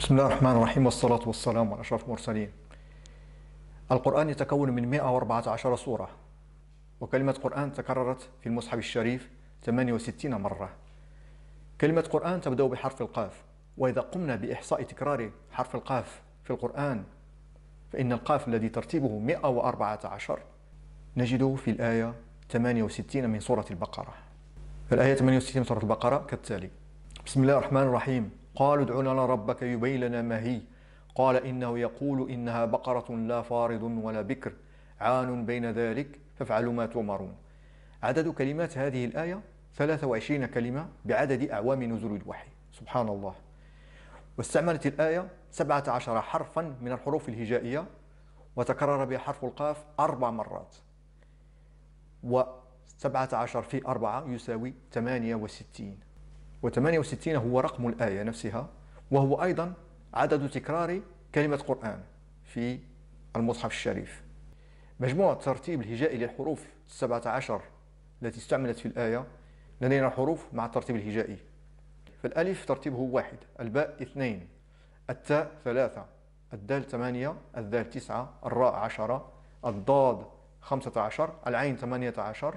بسم الله الرحمن الرحيم والصلاة والسلام على أشرف المرسلين القرآن يتكون من 114 سورة وكلمة قرآن تكررت في المصحف الشريف 68 مرة كلمة قرآن تبدأ بحرف القاف وإذا قمنا بإحصاء تكرار حرف القاف في القرآن فإن القاف الذي ترتيبه 114 نجده في الآية 68 من سورة البقرة الآية 68 من سورة البقرة كالتالي بسم الله الرحمن الرحيم قالوا ادع لنا ربك يبين لنا ما هي قال إنه يقول إنها بقرة لا فارض ولا بكر عان بين ذلك فافعلوا ما تؤمرون عدد كلمات هذه الآية 23 كلمة بعدد أعوام نزول الوحي سبحان الله واستعملت الآية 17 حرفا من الحروف الهجائية وتكرر بها حرف القاف أربع مرات و 17 في 4 يساوي 68 و68 هو رقم الآية نفسها وهو أيضا عدد تكرار كلمة قرآن في المصحف الشريف مجموع الترتيب الهجائي للحروف 17 التي استعملت في الآية لدينا حروف مع الترتيب الهجائي فالألف ترتيبه واحد الباء اثنين التاء ثلاثة الدال ثمانية الذال تسعة الراء عشرة الضاد خمسة عشر العين ثمانية عشر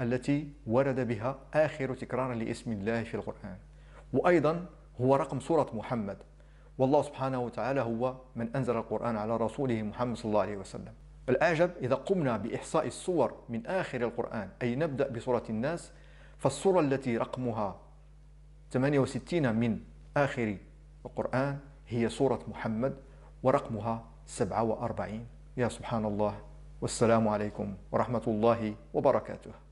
التي ورد بها آخر تكرار لاسم الله في القرآن وأيضا هو رقم سورة محمد والله سبحانه وتعالى هو من أنزل القرآن على رسوله محمد صلى الله عليه وسلم الأعجب إذا قمنا بإحصاء الصور من آخر القرآن أي نبدأ بسورة الناس فالصورة التي رقمها 68 من آخر القرآن هي سورة محمد ورقمها 47 يا سبحان الله والسلام عليكم ورحمة الله وبركاته